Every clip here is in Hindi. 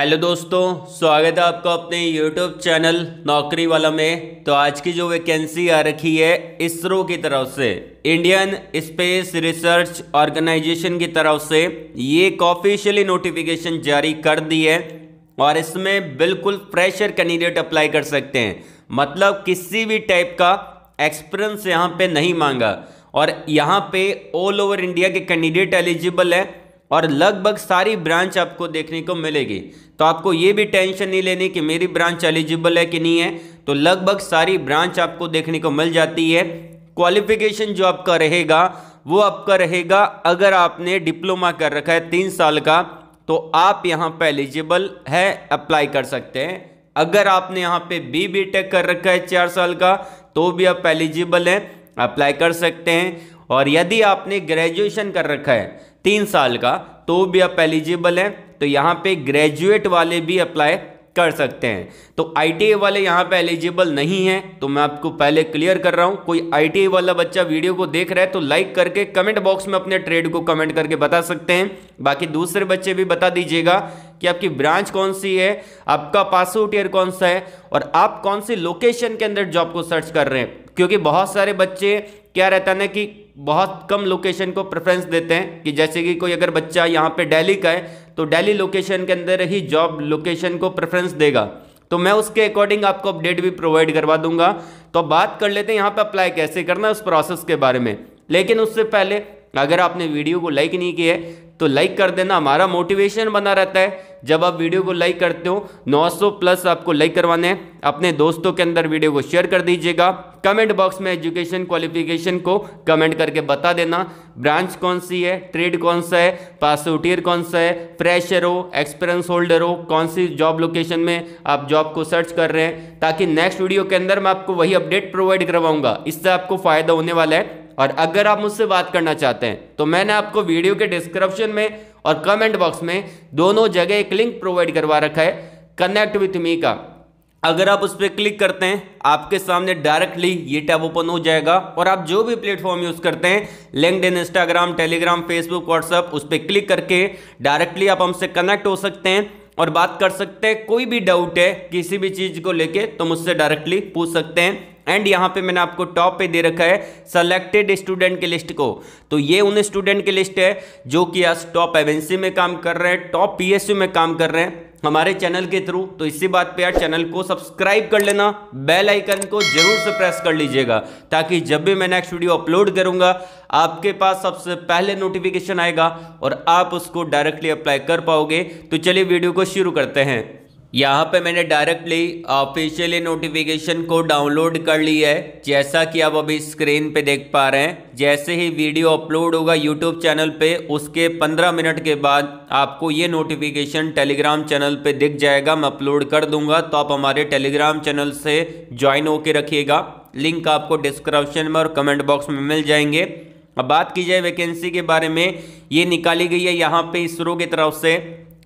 हेलो दोस्तों स्वागत है आपका अपने यूट्यूब चैनल नौकरी वाला में तो आज की जो वैकेंसी आ रखी है इसरो की तरफ से इंडियन स्पेस रिसर्च ऑर्गेनाइजेशन की तरफ से ये एक ऑफिशियली नोटिफिकेशन जारी कर दी है और इसमें बिल्कुल फ्रेशर कैंडिडेट अप्लाई कर सकते हैं मतलब किसी भी टाइप का एक्सपीरियंस यहाँ पर नहीं मांगा और यहाँ पे ऑल ओवर इंडिया के कैंडिडेट एलिजिबल है और लगभग सारी ब्रांच आपको देखने को मिलेगी तो आपको ये भी टेंशन नहीं लेनी कि मेरी ब्रांच एलिजिबल है कि नहीं है तो लगभग सारी ब्रांच आपको देखने को मिल जाती है क्वालिफिकेशन जो आपका रहेगा वो आपका रहेगा अगर आपने डिप्लोमा कर रखा है तीन साल का तो आप यहाँ पर एलिजिबल है अप्लाई कर सकते हैं अगर आपने यहाँ पे बी बी टेक कर रखा है चार साल का तो भी आप एलिजिबल हैं अप्लाई कर सकते हैं और यदि आपने ग्रेजुएशन कर रखा है तीन साल का तो भी आप एलिजिबल हैं तो यहाँ पे ग्रेजुएट वाले भी अप्लाई कर सकते हैं तो आई वाले यहाँ पे एलिजिबल नहीं है तो मैं आपको पहले क्लियर कर रहा हूँ कोई आई वाला बच्चा वीडियो को देख रहा है तो लाइक करके कमेंट बॉक्स में अपने ट्रेड को कमेंट करके बता सकते हैं बाकी दूसरे बच्चे भी बता दीजिएगा कि आपकी ब्रांच कौन सी है आपका पास आउट ईयर कौन सा है और आप कौन सी लोकेशन के अंदर जॉब को सर्च कर रहे हैं क्योंकि बहुत सारे बच्चे क्या रहता है ना कि बहुत कम लोकेशन को प्रेफरेंस देते हैं कि जैसे कि कोई अगर बच्चा यहाँ पे दिल्ली का है तो दिल्ली लोकेशन के अंदर ही जॉब लोकेशन को प्रेफरेंस देगा तो मैं उसके अकॉर्डिंग आपको अपडेट भी प्रोवाइड करवा दूंगा तो बात कर लेते हैं यहाँ पे अप्लाई कैसे करना है उस प्रोसेस के बारे में लेकिन उससे पहले अगर आपने वीडियो को लाइक नहीं किया है तो लाइक कर देना हमारा मोटिवेशन बना रहता है जब आप वीडियो को लाइक करते हो 900 प्लस आपको लाइक करवाने हैं अपने दोस्तों के अंदर वीडियो को शेयर कर दीजिएगा कमेंट बॉक्स में एजुकेशन क्वालिफिकेशन को कमेंट करके बता देना ब्रांच कौन सी है ट्रेड कौन सा है पास आउटियर कौन सा है फ्रेशर हो एक्सपीरियंस होल्डर हो कौन सी जॉब लोकेशन में आप जॉब को सर्च कर रहे हैं ताकि नेक्स्ट वीडियो के अंदर मैं आपको वही अपडेट प्रोवाइड करवाऊंगा इससे आपको फायदा होने वाला है और अगर आप मुझसे बात करना चाहते हैं तो मैंने आपको वीडियो के डिस्क्रिप्शन में और कमेंट बॉक्स में दोनों जगह एक लिंक प्रोवाइड करवा रखा है कनेक्ट विथ मी का अगर आप उस पर क्लिक करते हैं आपके सामने डायरेक्टली ये टैब ओपन हो जाएगा और आप जो भी प्लेटफॉर्म यूज़ करते हैं LinkedIn Instagram Telegram Facebook WhatsApp उस पर क्लिक करके डायरेक्टली आप हमसे कनेक्ट हो सकते हैं और बात कर सकते हैं कोई भी डाउट है किसी भी चीज़ को लेके तो मुझसे डायरेक्टली पूछ सकते हैं एंड यहां पे मैंने आपको टॉप पे दे रखा है सेलेक्टेड स्टूडेंट की लिस्ट को तो ये उन स्टूडेंट की लिस्ट है जो कि आज टॉप एवेंसी में काम कर रहे हैं टॉप पीएसयू में काम कर रहे हैं हमारे चैनल के थ्रू तो इसी बात पे यार चैनल को सब्सक्राइब कर लेना बेल आइकन को जरूर से प्रेस कर लीजिएगा ताकि जब भी मैं नेक्स्ट वीडियो अपलोड करूंगा आपके पास सबसे पहले नोटिफिकेशन आएगा और आप उसको डायरेक्टली अप्लाई कर पाओगे तो चलिए वीडियो को शुरू करते हैं यहाँ पे मैंने डायरेक्टली ऑफिशियली नोटिफिकेशन को डाउनलोड कर ली है जैसा कि आप अभी स्क्रीन पे देख पा रहे हैं जैसे ही वीडियो अपलोड होगा यूट्यूब चैनल पे उसके 15 मिनट के बाद आपको ये नोटिफिकेशन टेलीग्राम चैनल पे दिख जाएगा मैं अपलोड कर दूंगा तो आप हमारे टेलीग्राम चैनल से ज्वाइन होके रखिएगा लिंक आपको डिस्क्रिप्शन में और कमेंट बॉक्स में मिल जाएंगे अब बात की जाए वैकेंसी के बारे में ये निकाली गई है यहाँ पे इसरो की तरफ से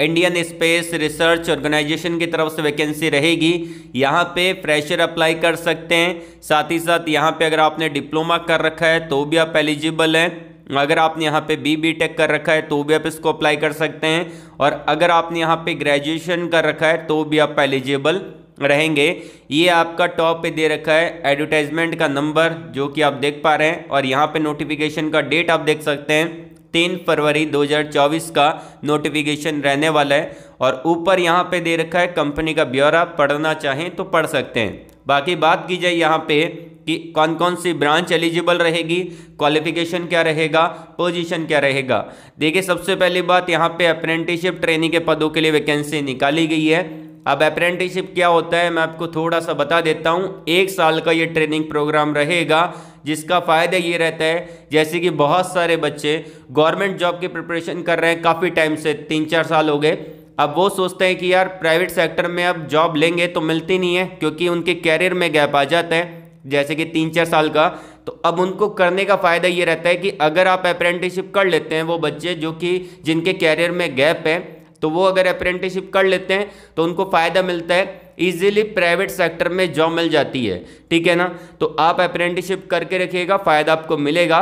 इंडियन स्पेस रिसर्च ऑर्गेनाइजेशन की तरफ से वैकेंसी रहेगी यहाँ पे फ्रेशर अप्लाई कर सकते हैं साथ ही साथ यहाँ पे अगर आपने डिप्लोमा कर रखा है तो भी आप एलिजिबल हैं अगर आपने यहाँ पे बी बी टेक कर रखा है तो भी आप इसको अप्लाई कर सकते हैं और अगर आपने यहाँ पे ग्रेजुएशन कर रखा है तो भी आप एलिजिबल रहेंगे ये आपका टॉप पे दे रखा है एडवर्टाइजमेंट का नंबर जो कि आप देख पा रहे हैं और यहाँ पे नोटिफिकेशन का डेट आप देख सकते हैं तीन फरवरी 2024 का नोटिफिकेशन रहने वाला है और ऊपर यहाँ पे दे रखा है कंपनी का ब्यौरा पढ़ना चाहें तो पढ़ सकते हैं बाकी बात की जाए यहाँ पे कि कौन कौन सी ब्रांच एलिजिबल रहेगी क्वालिफिकेशन क्या रहेगा पोजीशन क्या रहेगा देखिए सबसे पहली बात यहाँ पे अप्रेंटिसशिप ट्रेनिंग के पदों के लिए वैकेंसी निकाली गई है अब अप्रेंटिसशिप क्या होता है मैं आपको थोड़ा सा बता देता हूँ एक साल का ये ट्रेनिंग प्रोग्राम रहेगा जिसका फ़ायदा ये रहता है जैसे कि बहुत सारे बच्चे गवर्नमेंट जॉब की प्रिपरेशन कर रहे हैं काफ़ी टाइम से तीन चार साल हो गए अब वो सोचते हैं कि यार प्राइवेट सेक्टर में अब जॉब लेंगे तो मिलती नहीं है क्योंकि उनके कैरियर में गैप आ जाता है जैसे कि तीन चार साल का तो अब उनको करने का फ़ायदा ये रहता है कि अगर आप अप्रेंटिसशिप कर लेते हैं वो बच्चे जो कि जिनके कैरियर में गैप है तो वो अगर अप्रेंटिसशिप कर लेते हैं तो उनको फ़ायदा मिलता है ईजिली प्राइवेट सेक्टर में जॉब मिल जाती है ठीक है ना तो आप अप्रेंटिसशिप करके रखिएगा फ़ायदा आपको मिलेगा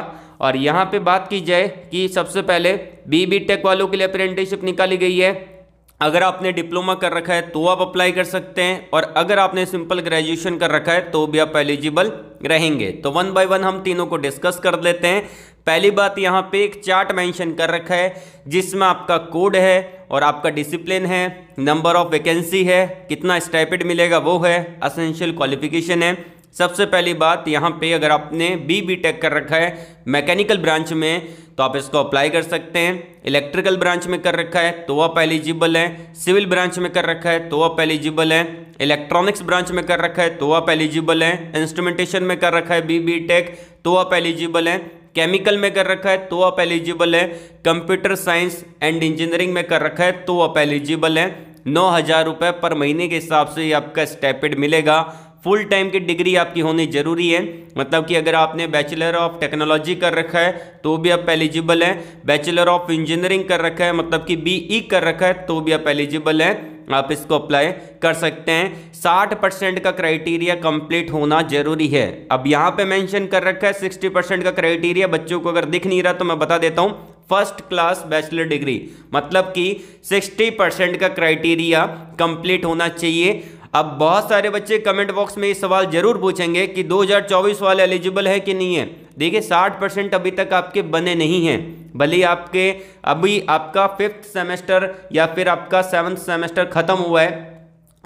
और यहाँ पे बात की जाए कि सबसे पहले बी बी टेक वालों के लिए अप्रेंटिसशिप निकाली गई है अगर आपने डिप्लोमा कर रखा है तो आप अप्लाई कर सकते हैं और अगर आपने सिंपल ग्रेजुएशन कर रखा है तो भी आप एलिजिबल रहेंगे तो वन बाय वन हम तीनों को डिस्कस कर लेते हैं पहली बात यहाँ पे एक चार्ट मेंशन कर रखा है जिसमें आपका कोड है और आपका डिसिप्लिन है नंबर ऑफ वैकेंसी है कितना स्टाइपेड मिलेगा वो है असेंशियल क्वालिफिकेशन है सबसे पहली बात यहाँ पे अगर आपने बी बी टेक कर रखा है मैकेनिकल ब्रांच में तो आप इसको अप्लाई कर सकते हैं इलेक्ट्रिकल ब्रांच में कर रखा है तो आप एलिजिबल है सिविल ब्रांच में कर रखा है तो आप एलिजिबल है इलेक्ट्रॉनिक्स ब्रांच में कर रखा है तो आप एलिजिबल है इंस्ट्रूमेंटेशन में कर रखा है बी बी टेक तो आप एलिजिबल है केमिकल में कर रखा है तो आप एलिजिबल है कंप्यूटर साइंस एंड इंजीनियरिंग में कर रखा है तो आप एलिजिबल है नौ हज़ार रुपये पर महीने के हिसाब से आपका स्टेपेड मिलेगा फुल टाइम की डिग्री आपकी होनी जरूरी है मतलब कि अगर आपने बैचलर ऑफ टेक्नोलॉजी कर रखा है तो भी आप एलिजिबल हैं बैचलर ऑफ इंजीनियरिंग कर रखा है मतलब कि बीई e कर रखा है तो भी आप एलिजिबल हैं आप इसको अप्लाई कर सकते हैं 60 परसेंट का क्राइटेरिया कंप्लीट होना जरूरी है अब यहाँ पे मेंशन कर रखा है 60 परसेंट का क्राइटेरिया बच्चों को अगर दिख नहीं रहा तो मैं बता देता हूँ फर्स्ट क्लास बैचलर डिग्री मतलब कि 60 परसेंट का क्राइटेरिया कंप्लीट होना चाहिए अब बहुत सारे बच्चे कमेंट बॉक्स में ये सवाल जरूर पूछेंगे कि 2024 वाले एलिजिबल है कि नहीं है देखिए 60 परसेंट अभी तक आपके बने नहीं हैं भले ही आपके अभी आपका फिफ्थ सेमेस्टर या फिर आपका सेवन्थ सेमेस्टर ख़त्म हुआ है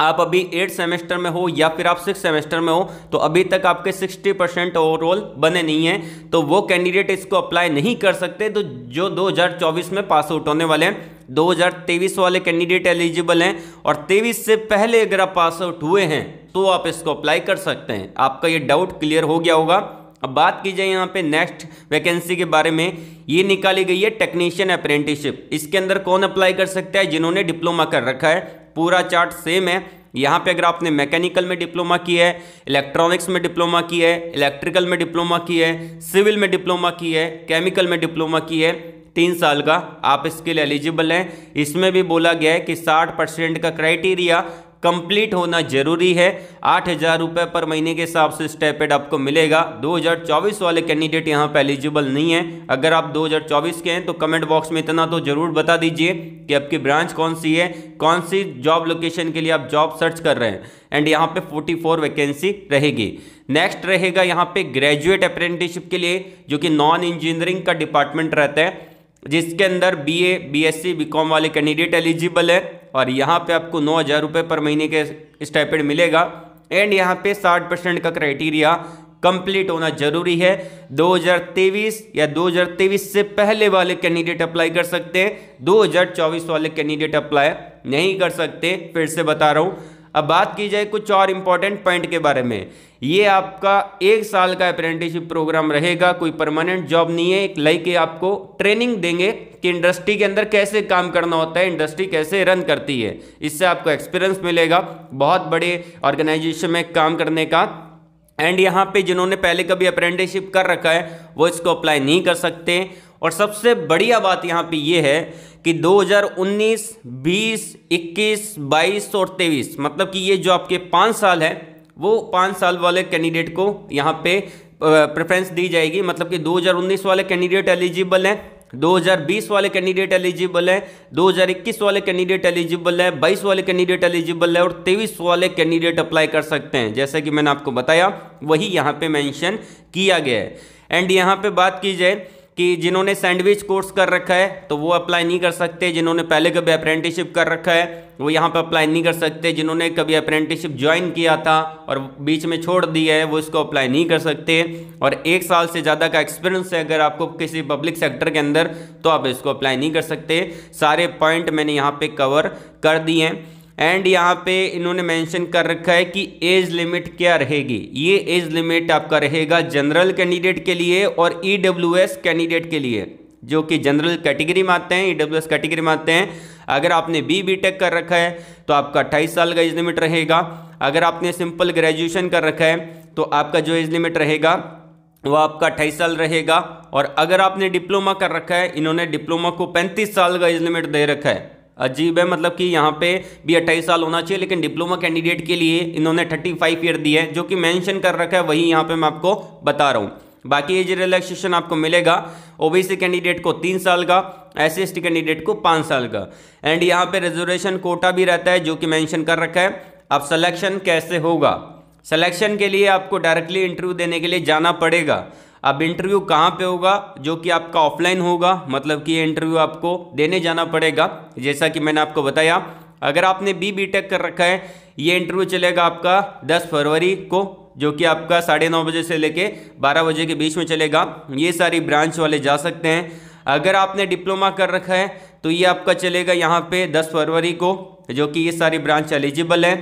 आप अभी एट सेमेस्टर में हो या फिर आप सिक्स सेमेस्टर में हो तो अभी तक आपके सिक्सटी परसेंट ओवरऑल बने नहीं हैं तो वो कैंडिडेट इसको अप्लाई नहीं कर सकते तो जो 2024 में पास आउट होने वाले हैं 2023 वाले कैंडिडेट एलिजिबल हैं और 23 से पहले अगर आप पास आउट हुए हैं तो आप इसको अप्लाई कर सकते हैं आपका ये डाउट क्लियर हो गया होगा अब बात की जाए यहाँ पे नेक्स्ट वैकेंसी के बारे में ये निकाली गई है टेक्नीशियन अप्रेंटिसशिप इसके अंदर कौन अप्लाई कर सकता है जिन्होंने डिप्लोमा कर रखा है पूरा चार्ट सेम है यहाँ पे अगर आपने मैकेनिकल में डिप्लोमा किया है इलेक्ट्रॉनिक्स में डिप्लोमा किया है इलेक्ट्रिकल में डिप्लोमा किया है सिविल में डिप्लोमा किया है केमिकल में डिप्लोमा किया है तीन साल का आप इसके लिए एलिजिबल हैं इसमें भी बोला गया है कि 60 परसेंट का क्राइटेरिया कंप्लीट होना जरूरी है आठ हज़ार रुपये पर महीने के हिसाब से स्टेपेड आपको मिलेगा 2024 वाले कैंडिडेट यहाँ पर एलिजिबल नहीं है अगर आप 2024 के हैं तो कमेंट बॉक्स में इतना तो ज़रूर बता दीजिए कि आपकी ब्रांच कौन सी है कौन सी जॉब लोकेशन के लिए आप जॉब सर्च कर रहे हैं एंड यहाँ पे 44 वैकेंसी रहेगी नेक्स्ट रहेगा यहाँ पे ग्रेजुएट अप्रेंटिसशिप के लिए जो कि नॉन इंजीनियरिंग का डिपार्टमेंट रहता है जिसके अंदर बीए, बीएससी, बीकॉम वाले कैंडिडेट एलिजिबल है और यहाँ पे आपको नौ हज़ार रुपये पर महीने के स्टैपेड मिलेगा एंड यहाँ पे साठ परसेंट का क्राइटेरिया कंप्लीट होना जरूरी है 2023 या 2023 से पहले वाले कैंडिडेट अप्लाई कर सकते हैं 2024 वाले कैंडिडेट अप्लाई नहीं कर सकते फिर से बता रहा हूँ अब बात की जाए कुछ और इम्पॉर्टेंट पॉइंट के बारे में ये आपका एक साल का अप्रेंटिसशिप प्रोग्राम रहेगा कोई परमानेंट जॉब नहीं है एक लाइक आपको ट्रेनिंग देंगे कि इंडस्ट्री के अंदर कैसे काम करना होता है इंडस्ट्री कैसे रन करती है इससे आपको एक्सपीरियंस मिलेगा बहुत बड़े ऑर्गेनाइजेशन में काम करने का एंड यहाँ पे जिन्होंने पहले कभी अप्रेंटिसशिप कर रखा है वो इसको अप्लाई नहीं कर सकते और सबसे बढ़िया बात यहाँ पे ये है कि 2019, 20, 21, 22 और 23 मतलब कि ये जो आपके पाँच साल है वो पाँच साल वाले कैंडिडेट को यहाँ पे प्रेफरेंस दी जाएगी मतलब कि 2019 वाले कैंडिडेट एलिजिबल हैं 2020 वाले कैंडिडेट एलिजिबल हैं 2021 वाले कैंडिडेट एलिजिबल है बाईस वाले कैंडिडेट एलिजिबल है और 23 वाले कैंडिडेट अप्लाई कर सकते हैं जैसा कि मैंने आपको बताया वही यहाँ पे मेंशन किया गया है एंड यहाँ पे बात की जाए कि जिन्होंने सैंडविच कोर्स कर रखा है तो वो अप्लाई नहीं कर सकते जिन्होंने पहले कभी अप्रेंटिसशिप कर रखा है वो यहाँ पर अप्लाई नहीं कर सकते जिन्होंने कभी अप्रेंटिसशिप ज्वाइन किया था और बीच में छोड़ दिया है वो इसको अप्लाई नहीं कर सकते और एक साल से ज़्यादा का एक्सपीरियंस है अगर आपको किसी पब्लिक सेक्टर के अंदर तो आप इसको अप्लाई नहीं कर सकते सारे पॉइंट मैंने यहाँ पर कवर कर दिए हैं एंड यहाँ पे इन्होंने मेंशन कर रखा है कि एज लिमिट क्या रहेगी ये एज लिमिट आपका रहेगा जनरल कैंडिडेट के लिए और ई e कैंडिडेट के लिए जो कि जनरल कैटेगरी में आते हैं ई e कैटेगरी में आते हैं अगर आपने बी बी टेक कर रखा है तो आपका अट्ठाईस साल का एज लिमिट रहेगा अगर आपने सिंपल ग्रेजुएशन कर रखा है तो आपका जो एज लिमिट रहेगा वह आपका अट्ठाईस साल रहेगा और अगर आपने डिप्लोमा कर रखा है इन्होंने डिप्लोमा को पैंतीस साल का एज लिमिट दे रखा है अजीब है मतलब कि यहाँ पे भी अट्ठाईस साल होना चाहिए लेकिन डिप्लोमा कैंडिडेट के लिए इन्होंने थर्टी फाइव ईयर दी है जो कि मेंशन कर रखा है वही यहाँ पे मैं आपको बता रहा हूँ बाकी एज रिलैक्सेशन आपको मिलेगा ओबीसी कैंडिडेट को तीन साल का एस सी कैंडिडेट को पाँच साल का एंड यहाँ पर रिजर्वेशन कोटा भी रहता है जो कि मैंशन कर रखा है अब सलेक्शन कैसे होगा सलेक्शन के लिए आपको डायरेक्टली इंटरव्यू देने के लिए जाना पड़ेगा अब इंटरव्यू कहाँ पे होगा जो कि आपका ऑफलाइन होगा मतलब कि ये इंटरव्यू आपको देने जाना पड़ेगा जैसा कि मैंने आपको बताया अगर आपने बी बी टेक कर रखा है ये इंटरव्यू चलेगा आपका दस फरवरी को जो कि आपका साढ़े नौ बजे से लेके बारह बजे के बीच में चलेगा ये सारी ब्रांच वाले जा सकते हैं अगर आपने डिप्लोमा कर रखा है तो ये आपका चलेगा यहाँ पर दस फरवरी को जो कि ये सारी ब्रांच एलिजिबल है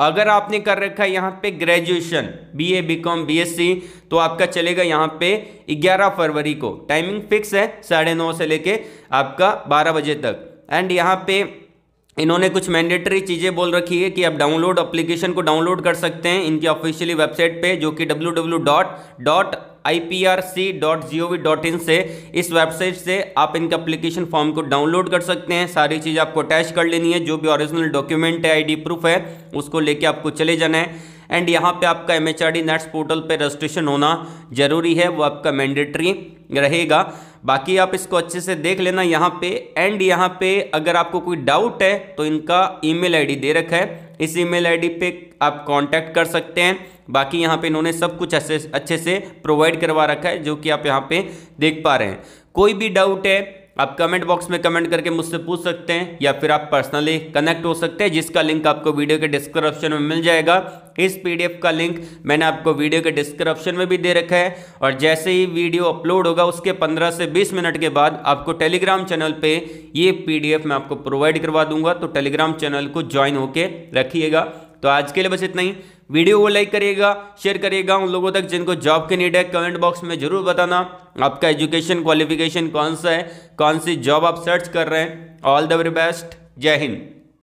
अगर आपने कर रखा है यहाँ पे graduation B A B com B S C तो आपका चलेगा यहाँ पे 11 फरवरी को टाइमिंग फिक्स है साढ़े नौ से लेके आपका 12 बजे तक एंड यहाँ पे इन्होंने कुछ मैंडेटरी चीज़ें बोल रखी है कि आप डाउनलोड एप्लीकेशन को डाउनलोड कर सकते हैं इनकी ऑफिशियली वेबसाइट पे जो कि W W dot dot I से इस वेबसाइट से आप इनका अप्लीकेशन फॉर्म को डाउनलोड कर सकते हैं सारी चीज़ आपको अटैच कर लेनी है जो भी ओरिजिनल डॉक्यूमेंट है आईडी प्रूफ है उसको लेके आपको चले जाना है एंड यहाँ पे आपका एम एच नेट्स पोर्टल पे रजिस्ट्रेशन होना जरूरी है वो आपका मैंडेटरी रहेगा बाकी आप इसको अच्छे से देख लेना यहाँ पे एंड यहाँ पे अगर आपको कोई डाउट है तो इनका ईमेल आईडी दे रखा है इस ईमेल आईडी पे आप कांटेक्ट कर सकते हैं बाकी यहाँ पे इन्होंने सब कुछ अच्छे अच्छे से प्रोवाइड करवा रखा है जो कि आप यहाँ पे देख पा रहे हैं कोई भी डाउट है आप कमेंट बॉक्स में कमेंट करके मुझसे पूछ सकते हैं या फिर आप पर्सनली कनेक्ट हो सकते हैं जिसका लिंक आपको वीडियो के डिस्क्रिप्शन में मिल जाएगा इस पीडीएफ का लिंक मैंने आपको वीडियो के डिस्क्रिप्शन में भी दे रखा है और जैसे ही वीडियो अपलोड होगा उसके 15 से 20 मिनट के बाद आपको टेलीग्राम चैनल पे ये पीडीएफ मैं आपको प्रोवाइड करवा दूंगा तो टेलीग्राम चैनल को ज्वाइन होके रखिएगा तो आज के लिए बस इतना ही वीडियो को लाइक करिएगा शेयर करिएगा उन लोगों तक जिनको जॉब की नीड है कमेंट बॉक्स में जरूर बताना आपका एजुकेशन क्वालिफिकेशन कौन सा है कौन सी जॉब आप सर्च कर रहे हैं ऑल द वेरी बेस्ट जय हिंद